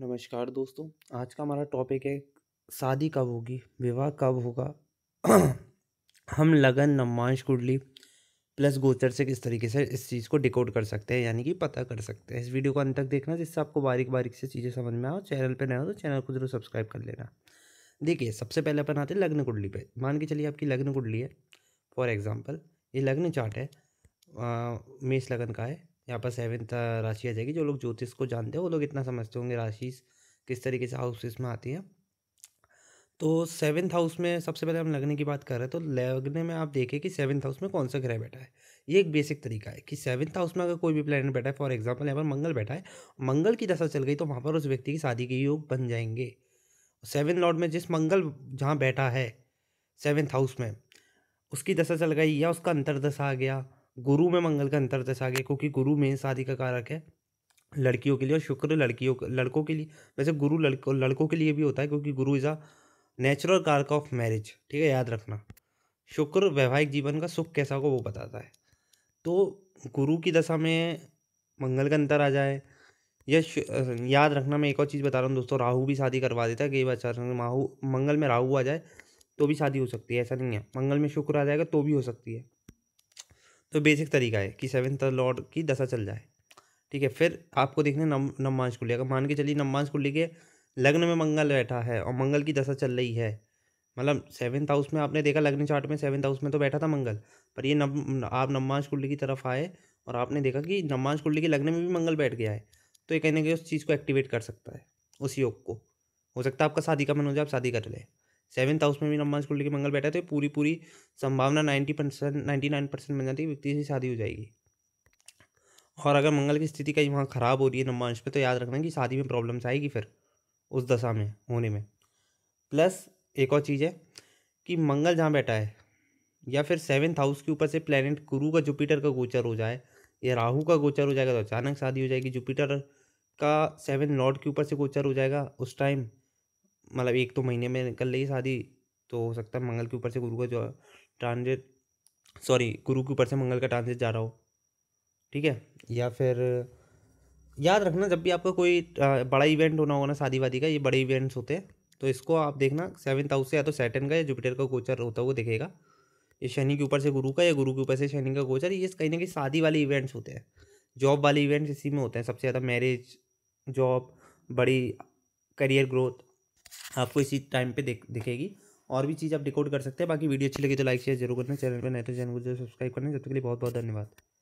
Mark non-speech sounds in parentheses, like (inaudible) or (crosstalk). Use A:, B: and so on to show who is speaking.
A: नमस्कार दोस्तों आज का हमारा टॉपिक है शादी कब होगी विवाह कब होगा (clears throat) हम लगन नमांश कुंडली प्लस गोचर से किस तरीके से इस चीज़ को डिकोड कर सकते हैं यानी कि पता कर सकते हैं इस वीडियो को अंत तक देखना जिससे आपको बारीक बारीक से चीज़ें समझ में आओ चैनल पर नया हो तो चैनल को जरूर सब्सक्राइब कर लेना देखिए सबसे पहले अपन आते हैं लग्न कुंडली पे मान के चलिए आपकी लग्न कुंडली है फॉर एग्जाम्पल ये लग्न चार्ट है मेष लगन का है यहाँ पर सेवन्थ राशि आ जाएगी जो लोग ज्योतिष को जानते हैं वो लोग इतना समझते होंगे राशि किस तरीके से हाउसेस में आती हैं तो सेवन्थ हाउस में सबसे पहले हम लगने की बात कर रहे हैं तो लगने में आप देखें कि सेवन्थ हाउस में कौन सा ग्रह बैठा है ये एक बेसिक तरीका है कि सेवन्थ हाउस में अगर कोई भी प्लानट बैठा है फॉर एग्जाम्पल यहाँ पर मंगल बैठा है मंगल की दशा चल गई तो वहाँ पर उस व्यक्ति की शादी के योग बन जाएंगे सेवन लॉर्ड में जिस मंगल जहाँ बैठा है सेवन्थ हाउस में उसकी दशा चल गई या उसका अंतरदशा आ गया गुरु में मंगल का अंतर दशा गया क्योंकि गुरु में शादी का कारक है लड़कियों के लिए और शुक्र लड़कियों लड़कों के लिए वैसे गुरु लड़कों लड़कों के लिए भी होता है क्योंकि Guru is a natural karak of marriage ठीक है याद रखना शुक्र वैवाहिक जीवन का सुख कैसा होगा वो बताता है तो गुरु की दशा में मंगल का अंतर आ जाए या याद रखना मैं एक और चीज़ बता रहा हूँ दोस्तों राहु भी शादी करवा देता है कई बार चार माहू मंगल में राहु आ जाए तो भी शादी हो सकती है ऐसा नहीं है मंगल में शुक्र आ जाएगा तो भी हो सकती है तो बेसिक तरीका है कि सेवन्थ लॉर्ड की दशा चल जाए ठीक है फिर आपको देखना नम नमांश कुंडली अगर मान के चलिए नमांश कुंडली के लग्न में मंगल बैठा है और मंगल की दशा चल रही है मतलब सेवन्थ हाउस में आपने देखा लग्न चार्ट में सेवन्थ हाउस में तो बैठा था मंगल पर ये नम आप नमांश कुंडली की तरफ आए और आपने देखा कि नमांश कुंडली के लग्न में भी मंगल बैठ गया है तो ये कहीं ना कहीं उस चीज़ को एक्टिवेट कर सकता है उस योग को हो सकता है आपका शादी का मन हो जाए आप शादी कर ले सेवन्थ हाउस में भी नवमान स्कूल लेकर मंगल बैठा है तो पूरी पूरी संभावना ninety percent ninety nine percent बन जाती है व्यक्ति से शादी हो जाएगी और अगर मंगल की स्थिति कहीं वहाँ ख़राब हो रही है नवमांश पे तो याद रखना कि शादी में प्रॉब्लम्स आएगी फिर उस दशा में होने में प्लस एक और चीज़ है कि मंगल जहाँ बैठा है या फिर सेवन्थ हाउस के ऊपर से प्लानट गुरु का जुपिटर का गोचर हो जाए या राहु का गोचर हो जाएगा तो अचानक शादी हो जाएगी जुपिटर का सेवन लॉर्ड के ऊपर से गोचर हो जाएगा उस टाइम मतलब एक तो महीने में निकल रही है शादी तो हो सकता है मंगल के ऊपर से गुरु का जो ट्रांजिट सॉरी गुरु के ऊपर से मंगल का ट्रांजिट जा रहा हो ठीक है या फिर याद रखना जब भी आपका कोई बड़ा इवेंट होना होगा ना शादी वादी का ये बड़े इवेंट्स होते हैं तो इसको आप देखना सेवन्थ हाउस से या तो सेटन का या जुपिटर का गोचर होता हुआ दिखेगा ये शनि के ऊपर से गुरु का या गुरु के ऊपर से शनि का गोचर ये कहीं ना कहीं शादी वाले इवेंट्स होते हैं जॉब वाले इवेंट्स इसी में होते हैं सबसे ज़्यादा मैरिज जॉब बड़ी करियर ग्रोथ आपको इसी टाइम पे देख दिखेगी और भी चीज़ आप डिकोड कर सकते हैं बाकी वीडियो अच्छी लगी तो लाइक शेयर जरूर करना चैनल पर नहीं तो चैनल को जरूर सब्सक्राइब करना जब तक के लिए बहुत बहुत धन्यवाद